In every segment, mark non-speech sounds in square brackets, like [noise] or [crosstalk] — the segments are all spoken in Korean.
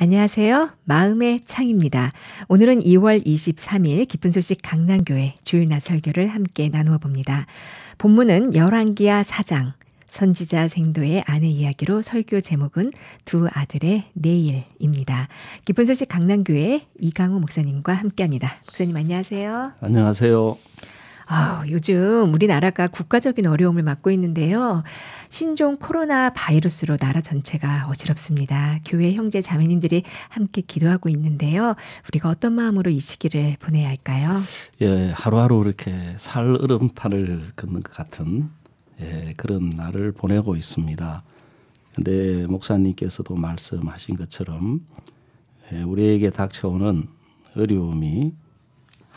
안녕하세요. 마음의 창입니다. 오늘은 2월 23일 기쁜 소식 강남교회 주일나 설교를 함께 나누어 봅니다. 본문은 열왕기야 사장 선지자 생도의 아내 이야기로 설교 제목은 두 아들의 내일입니다. 기쁜 소식 강남교회 이강호 목사님과 함께합니다. 목사님 안녕하세요. 안녕하세요. 아, 요즘 우리나라가 국가적인 어려움을 맞고 있는데요. 신종 코로나 바이러스로 나라 전체가 어지럽습니다. 교회 형제 자매님들이 함께 기도하고 있는데요. 우리가 어떤 마음으로 이 시기를 보내야 할까요? 예, 하루하루 이렇게 살 얼음판을 걷는 것 같은 예, 그런 날을 보내고 있습니다. 근데 목사님께서도 말씀하신 것처럼 예, 우리에게 닥쳐오는 어려움이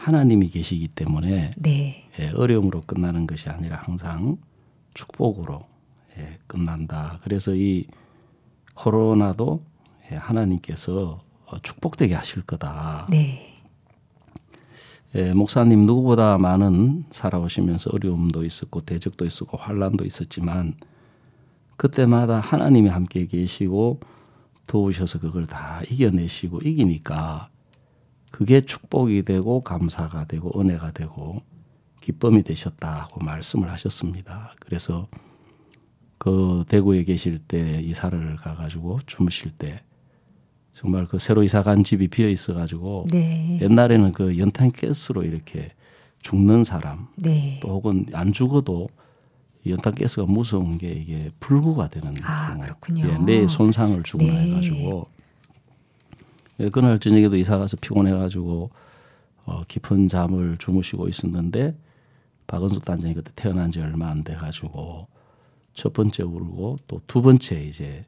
하나님이 계시기 때문에 네. 예, 어려움으로 끝나는 것이 아니라 항상 축복으로 예, 끝난다. 그래서 이 코로나도 예, 하나님께서 어, 축복되게 하실 거다. 네. 예, 목사님 누구보다 많은 살아오시면서 어려움도 있었고 대적도 있었고 환란도 있었지만 그때마다 하나님이 함께 계시고 도우셔서 그걸 다 이겨내시고 이기니까 그게 축복이 되고 감사가 되고 은혜가 되고 기쁨이 되셨다고 말씀을 하셨습니다. 그래서 그 대구에 계실 때 이사를 가가지고 주무실 때 정말 그 새로 이사 간 집이 비어 있어가지고 네. 옛날에는 그 연탄 가스로 이렇게 죽는 사람 네. 또 혹은 안 죽어도 연탄 가스가 무서운 게 이게 불구가 되는 아, 경우 예, 뇌 손상을 네. 주거나 네. 해가지고 예, 그날 저녁에도 이사 가서 피곤해가지고 어, 깊은 잠을 주무시고 있었는데 박은숙 단장이 그때 태어난 지 얼마 안 돼가지고 첫 번째 울고 또 두 번째 이제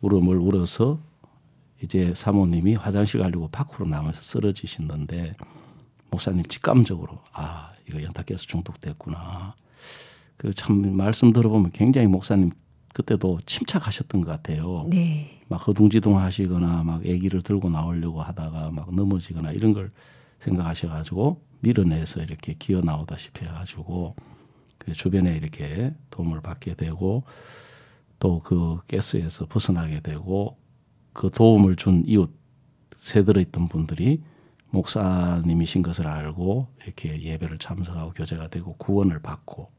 울음을 울어서 이제 사모님이 화장실 가려고 밖으로 나와서 쓰러지시는데 목사님 직감적으로 아 이거 연타께서 중독됐구나. 그 참 말씀 들어보면 굉장히 목사님 그때도 침착하셨던 것 같아요. 네. 막 허둥지둥 하시거나 막 아기를 들고 나오려고 하다가 막 넘어지거나 이런 걸 생각하셔가지고 밀어내서 이렇게 기어 나오다시피 해가지고 그 주변에 이렇게 도움을 받게 되고 또그 가스에서 벗어나게 되고 그 도움을 준 이웃 세들에 있던 분들이 목사님이신 것을 알고 이렇게 예배를 참석하고 교제가 되고 구원을 받고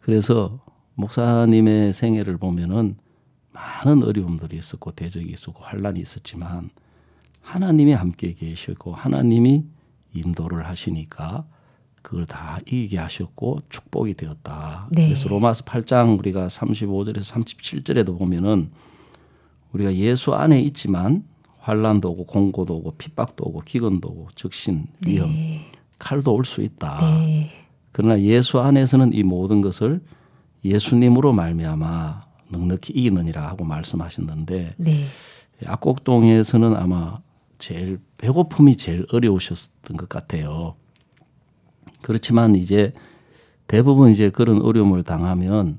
그래서 목사님의 생애를 보면은 많은 어려움들이 있었고 대적이 있었고 환란이 있었지만 하나님이 함께 계시고 하나님이 인도를 하시니까 그걸 다 이기게 하셨고 축복이 되었다. 네. 그래서 로마서 8장 우리가 35절에서 37절에도 보면은 우리가 예수 안에 있지만 환란도 오고 공고도 오고 핍박도 오고 기근도 오고 즉신 네. 위험 네. 칼도 올 수 있다. 네. 그러나 예수 안에서는 이 모든 것을 예수님으로 말미암아 넉넉히 이기느니라 하고 말씀하셨는데 네. 악곡동에서는 아마 제일 배고픔이 제일 어려우셨던 것 같아요. 그렇지만 이제 대부분 이제 그런 어려움을 당하면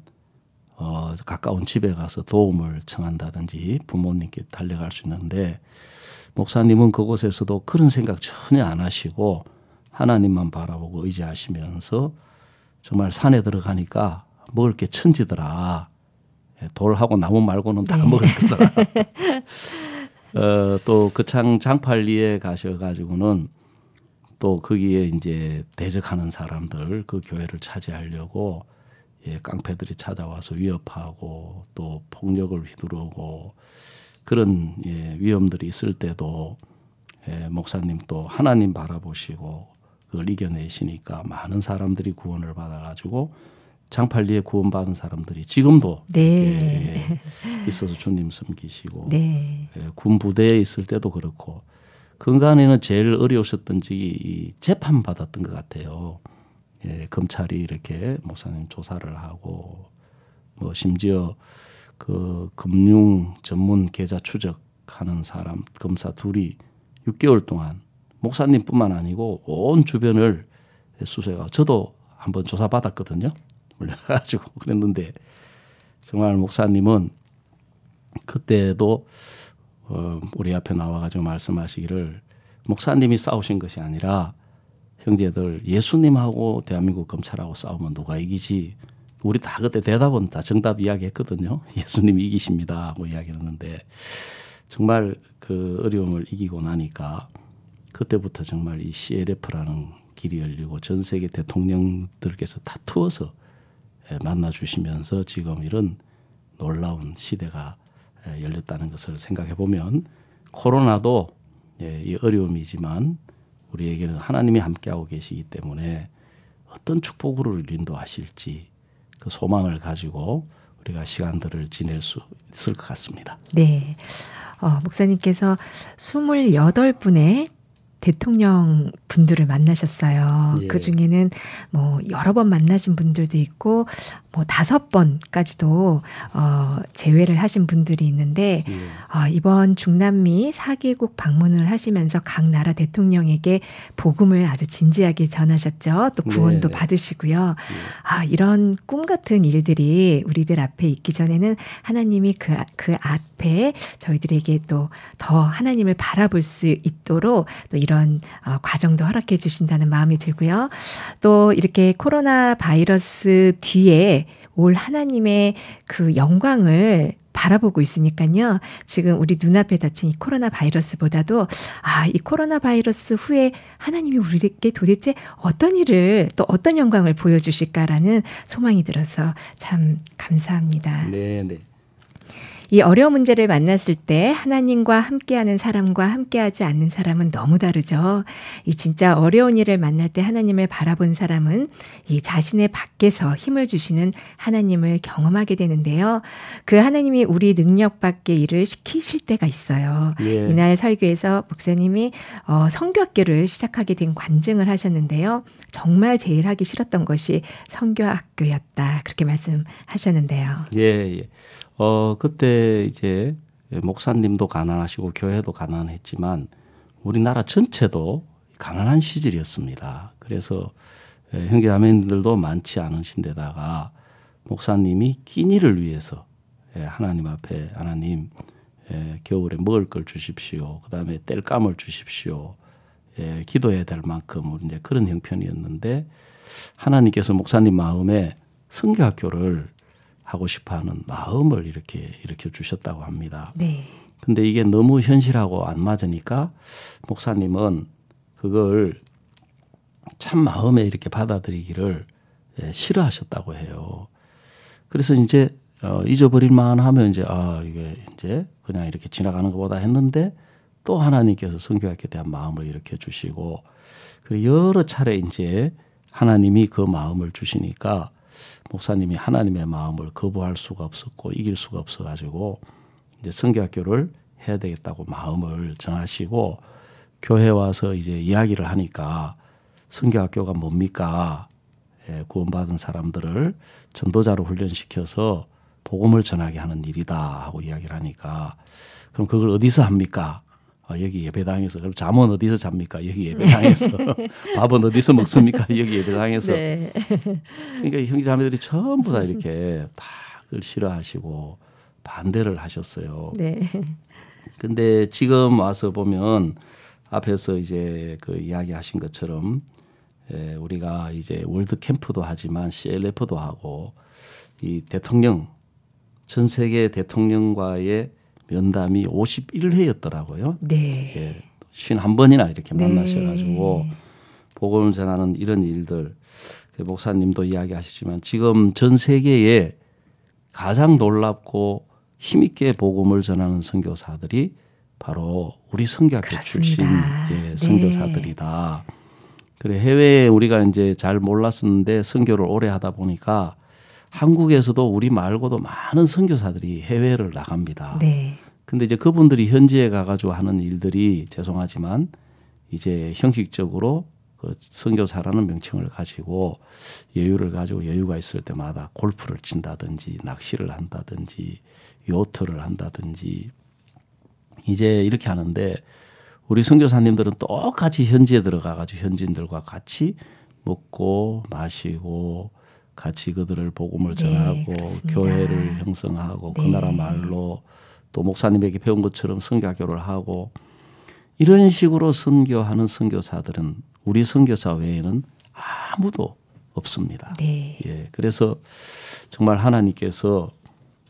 어, 가까운 집에 가서 도움을 청한다든지 부모님께 달려갈 수 있는데 목사님은 그곳에서도 그런 생각 전혀 안 하시고 하나님만 바라보고 의지하시면서 정말 산에 들어가니까 먹을 게 천지더라. 예, 돌하고 나무 말고는 다 네. 먹을 거더라. [laughs] 어, 또 거창 그 장팔리에 가셔가지고는 또 거기에 이제 대적하는 사람들 그 교회를 차지하려고 예, 깡패들이 찾아와서 위협하고 또 폭력을 휘두르고 그런 예, 위험들이 있을 때도 예, 목사님 또 하나님 바라보시고 그걸 이겨내시니까 많은 사람들이 구원을 받아가지고 장팔리에 구원받은 사람들이 지금도 네. 예, 있어서 주님 섬기시고 네. 예, 군 부대에 있을 때도 그렇고 근간에는 제일 어려우셨던지 이 재판 받았던 것 같아요. 예, 검찰이 이렇게 목사님 조사를 하고 뭐 심지어 그 금융 전문 계좌 추적하는 사람 검사 둘이 6개월 동안 목사님뿐만 아니고 온 주변을 수세가 저도 한번 조사 받았거든요. 올려가지고 [laughs] 그랬는데 정말 목사님은 그때도 어, 우리 앞에 나와가지고 말씀하시기를 목사님이 싸우신 것이 아니라 형제들 예수님하고 대한민국 검찰하고 싸우면 누가 이기지? 우리 다 그때 대답은 다 정답 이야기했거든요. [laughs] 예수님이 이기십니다 하고 이야기했는데 정말 그 어려움을 이기고 나니까 그때부터 정말 이 CLF라는 길이 열리고 전 세계 대통령들께서 다 투어서 만나 주시면서 지금 이런 놀라운 시대가 열렸다는 것을 생각해 보면 코로나도 예, 이 어려움이지만 우리에게는 하나님이 함께하고 계시기 때문에 어떤 축복으로 인도하실지 그 소망을 가지고 우리가 시간들을 지낼 수 있을 것 같습니다. 네. 어, 목사님께서 28분의 대통령 분들을 만나셨어요. 예. 그 중에는 뭐 여러 번 만나신 분들도 있고 뭐 다섯 번까지도 어, 제외를 하신 분들이 있는데 예. 어, 이번 중남미 4개국 방문을 하시면서 각 나라 대통령에게 복음을 아주 진지하게 전하셨죠. 또 구원도 네. 받으시고요. 예. 아, 이런 꿈 같은 일들이 우리들 앞에 있기 전에는 하나님이 그, 아, 그 앞에 저희들에게 또 더 하나님을 바라볼 수 있도록 또 이런 어, 과정도 허락해 주신다는 마음이 들고요. 또 이렇게 코로나 바이러스 뒤에 올 하나님의 그 영광을 바라보고 있으니까요. 지금 우리 눈앞에 닥친 이 코로나 바이러스보다도 아, 이 코로나 바이러스 후에 하나님이 우리에게 도대체 어떤 일을 또 어떤 영광을 보여주실까라는 소망이 들어서 참 감사합니다. 네, 네. 이 어려운 문제를 만났을 때 하나님과 함께하는 사람과 함께하지 않는 사람은 너무 다르죠. 이 진짜 어려운 일을 만날 때 하나님을 바라본 사람은 이 자신의 밖에서 힘을 주시는 하나님을 경험하게 되는데요. 그 하나님이 우리 능력 밖의 일을 시키실 때가 있어요. 예. 이날 설교에서 목사님이 어, 성교학교를 시작하게 된 관증을 하셨는데요. 정말 제일 하기 싫었던 것이 성교학교였다. 그렇게 말씀하셨는데요. 예, 예. 어, 그때 이제 목사님도 가난하시고 교회도 가난했지만 우리나라 전체도 가난한 시절이었습니다. 그래서 예, 형제 자매님들도 많지 않으신 데다가 목사님이 끼니를 위해서 예, 하나님 앞에 하나님 예, 겨울에 먹을 걸 주십시오. 그다음에 뗄감을 주십시오. 예, 기도해야 될 만큼 이제 그런 형편이었는데 하나님께서 목사님 마음에 성교학교를 하고 싶어하는 마음을 이렇게 일으켜 주셨다고 합니다. 네. 근데 이게 너무 현실하고 안 맞으니까 목사님은 그걸 참 마음에 이렇게 받아들이기를 예, 싫어하셨다고 해요. 그래서 이제 어, 잊어버릴 만하면 이제 아 이게 이제 그냥 이렇게 지나가는 것보다 했는데 또 하나님께서 선교학에 대한 마음을 일으켜 주시고 그리고 여러 차례 이제 하나님이 그 마음을 주시니까 목사님이 하나님의 마음을 거부할 수가 없었고 이길 수가 없어 가지고 이제 선교학교를 해야 되겠다고 마음을 정하시고 교회 와서 이제 이야기를 하니까 성교학교가 뭡니까? 예, 구원받은 사람들을 전도자로 훈련시켜서 복음을 전하게 하는 일이다 하고 이야기를 하니까 그럼 그걸 어디서 합니까? 아, 여기 예배당에서 그럼 잠은 어디서 잡니까? 여기 예배당에서 네. [laughs] 밥은 어디서 먹습니까? 여기 예배당에서 네. 그러니까 형제자매들이 전부 다 이렇게 다 그걸 싫어하시고 반대를 하셨어요. 네. 근데 지금 와서 보면 앞에서 이제 그 이야기하신 것처럼 에, 예, 우리가 이제 월드 캠프도 하지만 CLF도 하고 이 대통령 전 세계 대통령과의 면담이 51회였더라고요. 네. 예, 51번이나 이렇게 네. 만나셔가지고 복음을 전하는 이런 일들 그 목사님도 이야기하시지만 지금 전 세계에 가장 놀랍고 힘있게 복음을 전하는 선교사들이 바로 우리 성교학교 출신 예, 네. 선교사들이다. 네. 그래 해외에 우리가 이제 잘 몰랐었는데 선교를 오래 하다 보니까 한국에서도 우리 말고도 많은 선교사들이 해외를 나갑니다. 네. 근데 이제 그분들이 현지에 가가지고 하는 일들이 죄송하지만 이제 형식적으로 그 선교사라는 명칭을 가지고 여유를 가지고 여유가 있을 때마다 골프를 친다든지 낚시를 한다든지 요트를 한다든지 이제 이렇게 하는데 우리 선교사님들은 똑같이 현지에 들어가가지고 현지인들과 같이 먹고 마시고 같이 그들을 복음을 네, 전하고 네, 교회를 형성하고 네. 그 나라 네. 말로 또 목사님에게 배운 것처럼 선교교를 하고 이런 식으로 선교하는 선교사들은 우리 선교사 외에는 아무도 없습니다. 네. 예, 그래서 정말 하나님께서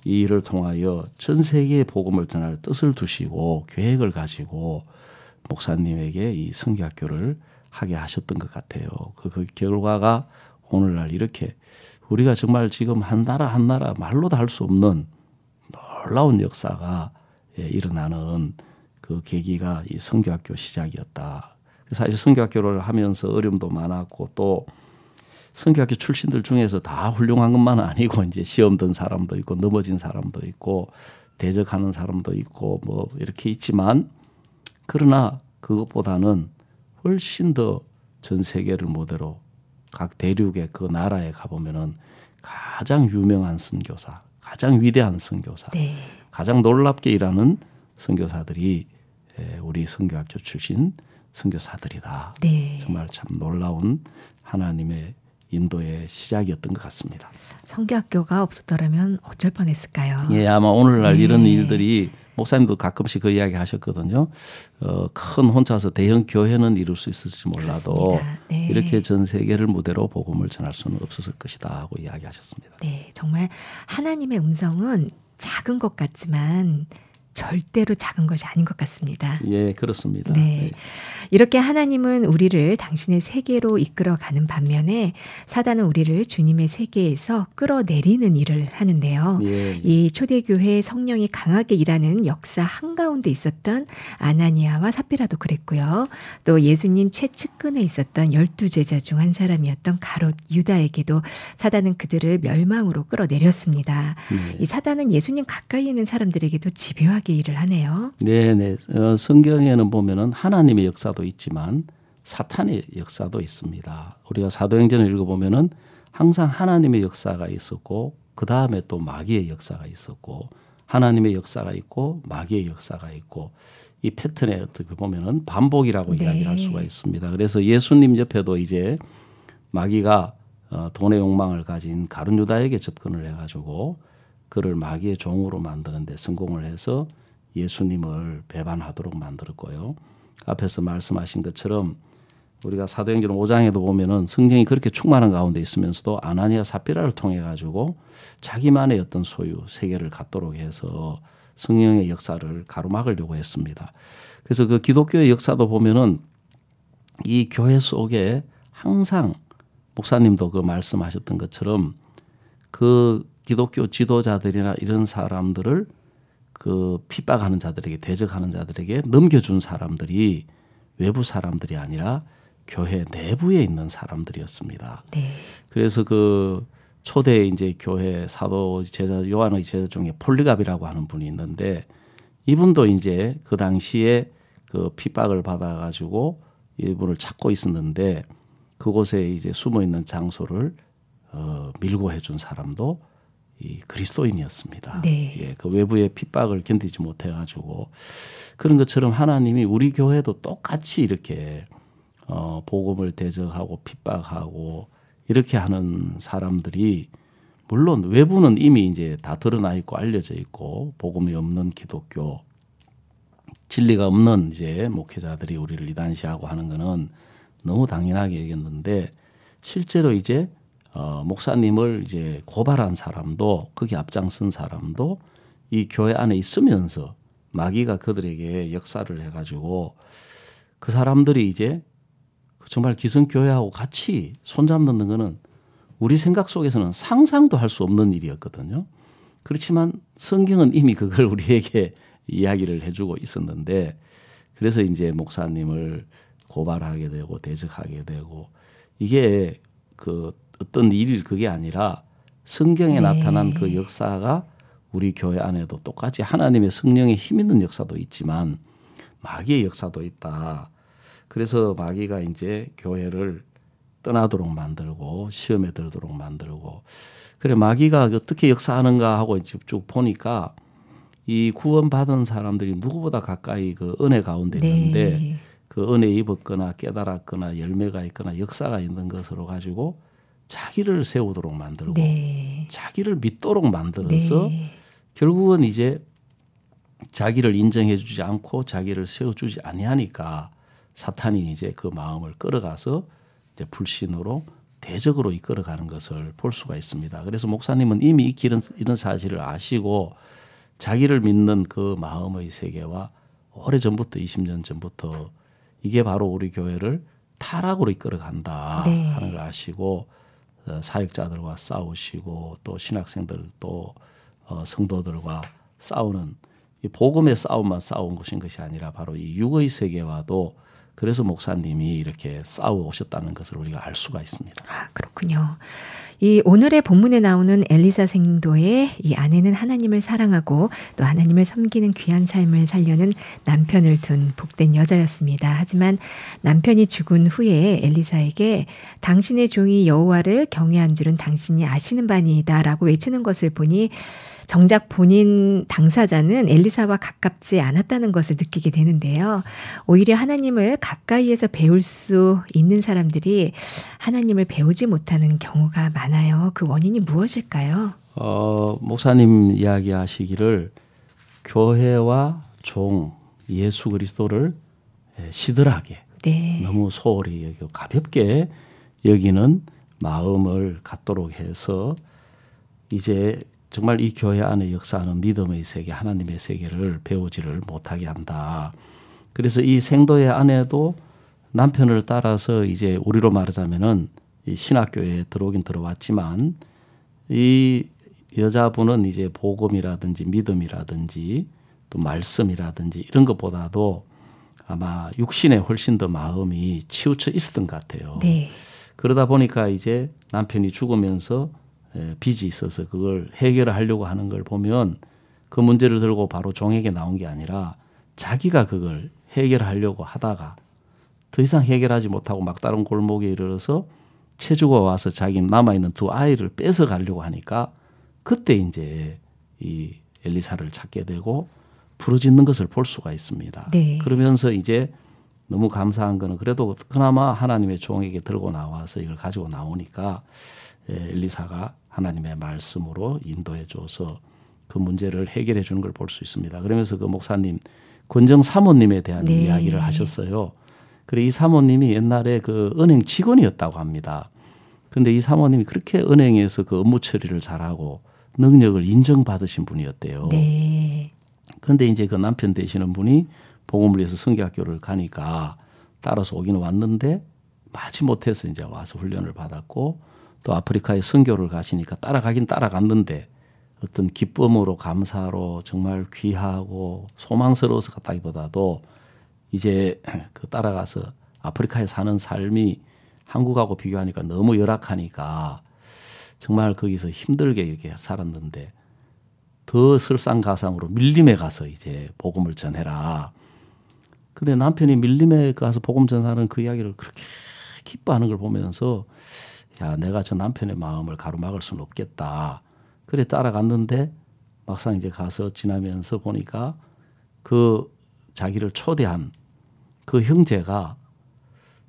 이 일을 통하여 전 세계에 복음을 전할 뜻을 두시고 계획을 가지고 목사님에게 이 성교학교를 하게 하셨던 것 같아요. 그, 그 결과가 오늘날 이렇게 우리가 정말 지금 한 나라 한 나라 말로도 할 수 없는 놀라운 역사가 예, 일어나는 그 계기가 이 성교학교 시작이었다. 사실 성교학교를 하면서 어려움도 많았고 또 성교학교 출신들 중에서 다 훌륭한 것만 아니고 이제 시험 든 사람도 있고 넘어진 사람도 있고 대적하는 사람도 있고 뭐 이렇게 있지만 그러나 그것보다는 훨씬 더 전 세계를 모델로 각 대륙의 그 나라에 가보면은 가장 유명한 선교사, 가장 위대한 선교사, 네. 가장 놀랍게 일하는 선교사들이 우리 선교학교 출신 선교사들이다. 네. 정말 참 놀라운 하나님의 인도의 시작이었던 것 같습니다. 선교학교가 없었더라면 어쩔 뻔했을까요? 예, 아마 오늘날 네. 이런 일들이 목사님도 가끔씩 그 이야기 하셨거든요. 어, 큰 혼자서 대형 교회는 이룰 수 있을지 몰라도 네. 이렇게 전 세계를 무대로 복음을 전할 수는 없었을 것이다 하고 이야기하셨습니다. 네, 정말 하나님의 음성은 작은 것 같지만 절대로 작은 것이 아닌 것 같습니다. 예, 그렇습니다. 네. 네. 이렇게 하나님은 우리를 당신의 세계로 이끌어가는 반면에 사단은 우리를 주님의 세계에서 끌어내리는 일을 하는데요. 예, 예. 이 초대교회 성령이 강하게 일하는 역사 한가운데 있었던 아나니아와 삽비라도 그랬고요. 또 예수님 최측근에 있었던 열두 제자 중 한 사람이었던 가롯 유다에게도 사단은 그들을 멸망으로 끌어내렸습니다. 예. 이 사단은 예수님 가까이 있는 사람들에게도 지배하게 이학의 일을 하네요. 네, 네. 성경에는 보면은 하나님의 역사도 있지만 사탄의 역사도 있습니다. 우리가 사도행전을 읽어보면은 항상 하나님의 역사가 있었고 그 다음에 또 마귀의 역사가 있었고 하나님의 역사가 있고 마귀의 역사가 있고 이 패턴에 어떻게 보면은 반복이라고 네. 이야기를 할 수가 있습니다. 그래서 예수님 옆에도 이제 마귀가 어, 돈의 욕망을 가진 가룟 유다에게 접근을 해가지고 그를 마귀의 종으로 만드는데 성공을 해서 예수님을 배반하도록 만들었고요. 앞에서 말씀하신 것처럼 우리가 사도행전 5장에도 보면은 성경이 그렇게 충만한 가운데 있으면서도 아나니아 사피라를 통해 가지고 자기만의 어떤 소유 세계를 갖도록 해서 성령의 역사를 가로막으려고 했습니다. 그래서 그 기독교의 역사도 보면은 이 교회 속에 항상 목사님도 그 말씀하셨던 것처럼 그 기독교 지도자들이나 이런 사람들을 그 핍박하는 자들에게 대적하는 자들에게 넘겨준 사람들이 외부 사람들이 아니라 교회 내부에 있는 사람들이었습니다. 네. 그래서 그 초대 이제 교회 사도 제자 요한의 제자 중에 폴리갑이라고 하는 분이 있는데 이분도 이제 그 당시에 그 핍박을 받아가지고 이분을 찾고 있었는데 그곳에 이제 숨어 있는 장소를 어, 밀고 해준 사람도 이 그리스도인이었습니다. 네. 예, 그 외부의 핍박을 견디지 못해 가지고 그런 것처럼 하나님이 우리 교회도 똑같이 이렇게 어 복음을 대적하고 핍박하고 이렇게 하는 사람들이 물론 외부는 이미 이제 다 드러나 있고 알려져 있고 복음이 없는 기독교 진리가 없는 이제 목회자들이 우리를 이단시하고 하는 거는 너무 당연하게 얘기했는데 실제로 이제 어, 목사님을 이제 고발한 사람도 거기 앞장선 사람도 이 교회 안에 있으면서 마귀가 그들에게 역사를 해가지고 그 사람들이 이제 정말 기성교회하고 같이 손잡는 거는 우리 생각 속에서는 상상도 할 수 없는 일이었거든요. 그렇지만 성경은 이미 그걸 [laughs] 우리에게 이야기를 해주고 있었는데 그래서 이제 목사님을 고발하게 되고 대적하게 되고 이게 그 어떤 일 그게 아니라 성경에 네. 나타난 그 역사가 우리 교회 안에도 똑같이 하나님의 성령의 힘 있는 역사도 있지만 마귀의 역사도 있다. 그래서 마귀가 이제 교회를 떠나도록 만들고 시험에 들도록 만들고 그래 마귀가 어떻게 역사하는가 하고 이제 쭉 보니까 이 구원받은 사람들이 누구보다 가까이 그 은혜 가운데 네. 있는데 네. 그 은혜 입었거나 깨달았거나 열매가 있거나 역사가 있는 것으로 가지고 자기를 세우도록 만들고 네. 자기를 믿도록 만들어서 네. 결국은 이제 자기를 인정해 주지 않고 자기를 세워 주지 아니하니까 사탄이 이제 그 마음을 끌어가서 이제 불신으로 대적으로 이끌어가는 것을 볼 수가 있습니다. 그래서 목사님은 이미 이 길은 이런 사실을 아시고 자기를 믿는 그 마음의 세계와 오래 전부터 20년 전부터 이게 바로 우리 교회를 타락으로 이끌어간다 네. 하는 걸 아시고 어, 사역자들과 싸우시고 또 신학생들 또 어, 성도들과 싸우는 복음의 싸움만 싸운 것인 것이 아니라 바로 이 육의 세계와도 그래서 목사님이 이렇게 싸워오셨다는 것을 우리가 알 수가 있습니다. 아, 그렇군요. 이 오늘의 본문에 나오는 엘리사 생도의 이 아내는 하나님을 사랑하고 또 하나님을 섬기는 귀한 삶을 살려는 남편을 둔 복된 여자였습니다. 하지만 남편이 죽은 후에 엘리사에게 당신의 종이 여호와를 경외한 줄은 당신이 아시는 바니다라고 외치는 것을 보니 정작 본인 당사자는 엘리사와 가깝지 않았다는 것을 느끼게 되는데요. 오히려 하나님을 가까이에서 배울 수 있는 사람들이 하나님을 배우지 못하는 경우가 많아요. 그 원인이 무엇일까요? 어, 목사님 이야기하시기를 교회와 종 예수 그리스도를 예, 시들하게 네. 너무 소홀히 여기고 가볍게 여기는 마음을 갖도록 해서 이제 정말 이 교회 안에 역사하는 믿음의 세계, 하나님의 세계를 배우지를 못하게 한다. 그래서 이 생도의 아내도 남편을 따라서 이제 우리로 말하자면은 이 신학교에 들어오긴 들어왔지만 이 여자분은 이제 복음이라든지 믿음이라든지 또 말씀이라든지 이런 것보다도 아마 육신에 훨씬 더 마음이 치우쳐 있었던 것 같아요. 네. 그러다 보니까 이제 남편이 죽으면서 빚이 있어서 그걸 해결하려고 하는 걸 보면 그 문제를 들고 바로 종에게 나온 게 아니라 자기가 그걸 해결하려고 하다가 더 이상 해결하지 못하고 막다른 골목에 이르러서 체주가 와서 자기 남아있는 두 아이를 뺏어가려고 하니까 그때 이제 이 엘리사를 찾게 되고 부르짖는 것을 볼 수가 있습니다. 네. 그러면서 이제 너무 감사한 거는 그래도 그나마 하나님의 종에게 들고 나와서 이걸 가지고 나오니까 엘리사가 하나님의 말씀으로 인도해 줘서 그 문제를 해결해 주는 걸 볼 수 있습니다. 그러면서 그 목사님 권정 사모님에 대한 네. 이야기를 하셨어요. 그리고 이 사모님이 옛날에 그 은행 직원이었다고 합니다. 근데 이 사모님이 그렇게 은행에서 그 업무 처리를 잘하고 능력을 인정받으신 분이었대요. 네. 근데 이제 그 남편 되시는 분이 보험을 위해서 성경학교를 가니까 따라서 오기는 왔는데 마지 못해서 이제 와서 훈련을 받았고 또 아프리카에 선교를 가시니까 따라가긴 따라갔는데 어떤 기쁨으로 감사로 정말 귀하고 소망스러워서 갔다기보다도 이제 그 따라가서 아프리카에 사는 삶이 한국하고 비교하니까 너무 열악하니까 정말 거기서 힘들게 이렇게 살았는데 더 설상가상으로 밀림에 가서 이제 복음을 전해라. 근데 남편이 밀림에 가서 복음 전하는 그 이야기를 그렇게 기뻐하는 걸 보면서 야 내가 저 남편의 마음을 가로막을 수는 없겠다. 그래 따라갔는데 막상 이제 가서 지나면서 보니까 그 자기를 초대한 그 형제가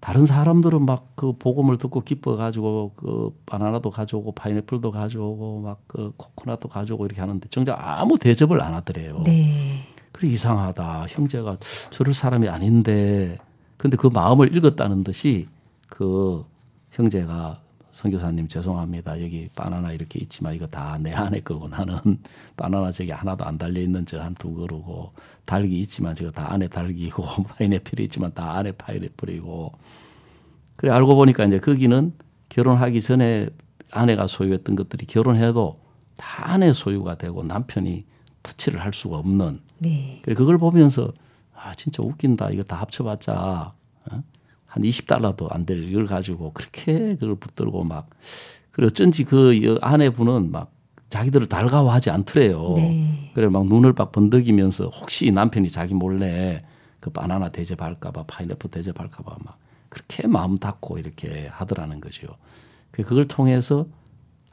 다른 사람들은 막 그 복음을 듣고 기뻐가지고 그 바나나도 가져오고 파인애플도 가져오고 막 그 코코넛도 가져오고 이렇게 하는데 정작 아무 대접을 안 하더래요. 네. 그래 이상하다. 형제가 저럴 사람이 아닌데 근데 그 마음을 읽었다는 듯이 그 형제가 선교사님 죄송합니다. 여기 바나나 이렇게 있지만 이거 다 내 안에 거고 나는 [laughs] 바나나 저기 하나도 안 달려 있는 저 한두 그루고 달기 있지만 저거 다 안에 달기고 [laughs] 파인애플이 있지만 다 안에 파인애플이고 그래 알고 보니까 이제 거기는 결혼하기 전에 아내가 소유했던 것들이 결혼해도 다 아내 소유가 되고 남편이 터치를 할 수가 없는. 네. 그걸 보면서 아 진짜 웃긴다. 이거 다 합쳐봤자 한 20달러도 안 될 이걸 가지고 그렇게 그걸 붙들고 막 그리고 어쩐지 그 아내분은 막 자기들을 달가워하지 않더래요. 네. 그래 막 눈을 막 번덕이면서 혹시 남편이 자기 몰래 그 바나나 대접할까봐 파인애플 대접할까봐 막 그렇게 마음 닫고 이렇게 하더라는 거죠. 그 그걸 통해서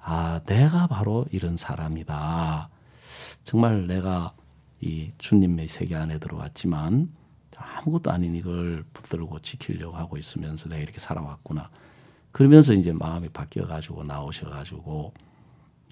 아 내가 바로 이런 사람이다. 정말 내가 이 주님의 세계 안에 들어왔지만 아무것도 아닌 이걸 붙들고 지키려고 하고 있으면서 내가 이렇게 살아왔구나. 그러면서 이제 마음이 바뀌어가지고 나오셔가지고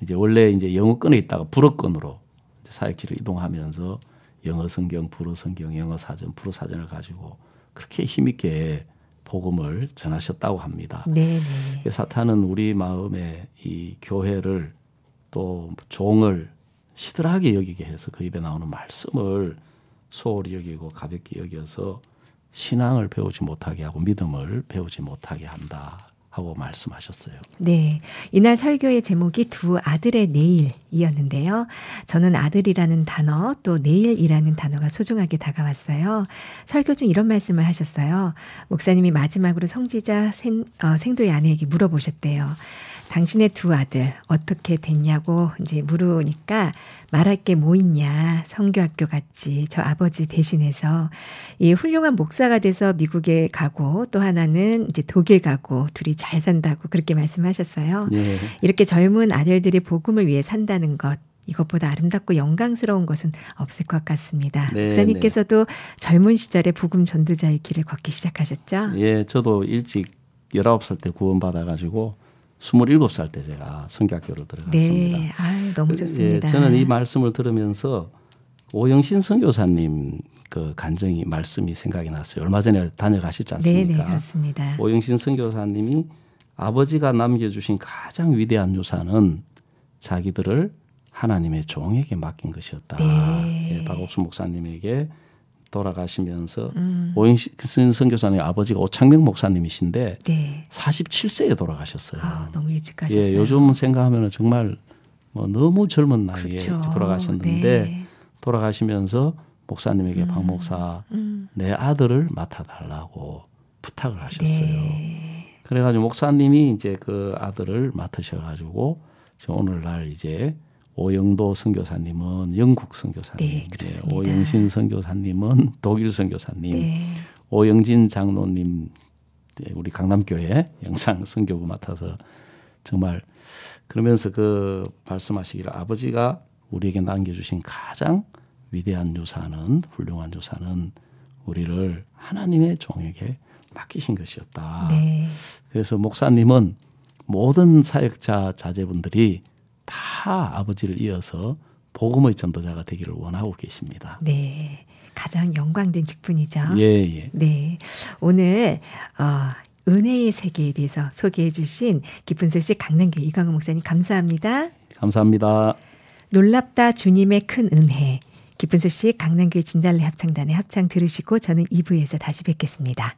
이제 원래 이제 영어권에 있다가 불어권으로 사역지를 이동하면서 영어 성경, 불어 성경, 영어 사전, 불어 사전을 가지고 그렇게 힘있게 복음을 전하셨다고 합니다. 네, 네. 사탄은 우리 마음에 이 교회를 또 종을 시들하게 여기게 해서 그 입에 나오는 말씀을 소홀히 여기고 가볍게 여기어서 신앙을 배우지 못하게 하고 믿음을 배우지 못하게 한다. 하고 말씀하셨어요. 네. 이날 설교의 제목이 두 아들의 내일이었는데요. 저는 아들이라는 단어 또 내일이라는 단어가 소중하게 다가왔어요. 설교 중 이런 말씀을 하셨어요. 목사님이 마지막으로 성지자 생, 어, 생도의 아내에게 물어보셨대요. 당신의 두 아들 어떻게 됐냐고 이제 물으니까 말할 게 뭐 있냐 성교학교 갔지 저 아버지 대신해서 이 훌륭한 목사가 돼서 미국에 가고 또 하나는 이제 독일 가고 둘이 잘 산다고 그렇게 말씀하셨어요. 예. 이렇게 젊은 아들들이 복음을 위해 산다는 것 이것보다 아름답고 영광스러운 것은 없을 것 같습니다. 네, 목사님께서도 네. 젊은 시절에 복음 전도자의 길을 걷기 시작하셨죠? 예, 저도 일찍 19살 때 구원받아 가지고 스물일곱 살 때 제가 성경학교를 들어갔습니다. 네. 아유, 너무 그, 예, 좋습니다. 예, 저는 이 말씀을 들으면서 오영신 선교사님 그 간증이 말씀이 생각이 났어요. 얼마 전에 다녀가셨지 네, 네, 않습니까? 네, 그렇습니다. 오영신 선교사님이 아버지가 남겨주신 가장 위대한 유산은 자기들을 하나님의 종에게 맡긴 것이었다. 네. 예, 박옥수 목사님에게 돌아가시면서 음. 오행신 선교사님 아버지가 오창명 목사님이신데 네. 47세에 돌아가셨어요. 아, 너무 일찍 예, 가셨어요. 예, 요즘 생각하면 정말 뭐 너무 젊은 나이에 그쵸. 돌아가셨는데 네. 돌아가시면서 목사님에게 음. 박 목사 음. 내 아들을 맡아달라고 부탁을 하셨어요. 네. 그래가지고 목사님이 이제 그 아들을 맡으셔가지고 오늘날 이제 오영도 선교사님은 영국 선교사님, 네, 오영신 선교사님은 [laughs] 독일 선교사님, 네. 오영진 장로님 우리 강남교회 영상 선교부 맡아서 정말 그러면서 그 말씀하시기를 아버지가 우리에게 남겨주신 가장 위대한 유산은 훌륭한 유산은 우리를 하나님의 종에게 맡기신 것이었다. 네. 그래서 목사님은 모든 사역자 자제분들이 다 아버지를 이어서 복음의 전도자가 되기를 원하고 계십니다. 네. 가장 영광된 직분이죠. 예, 예. 네. 오늘 어, 은혜의 세계에 대해서 소개해 주신 기쁜 소식 강남교 이광호 목사님 감사합니다. 감사합니다. 놀랍다 주님의 큰 은혜. 기쁜 소식 강남교회 진달래 합창단의 합창 들으시고 저는 2부에서 다시 뵙겠습니다.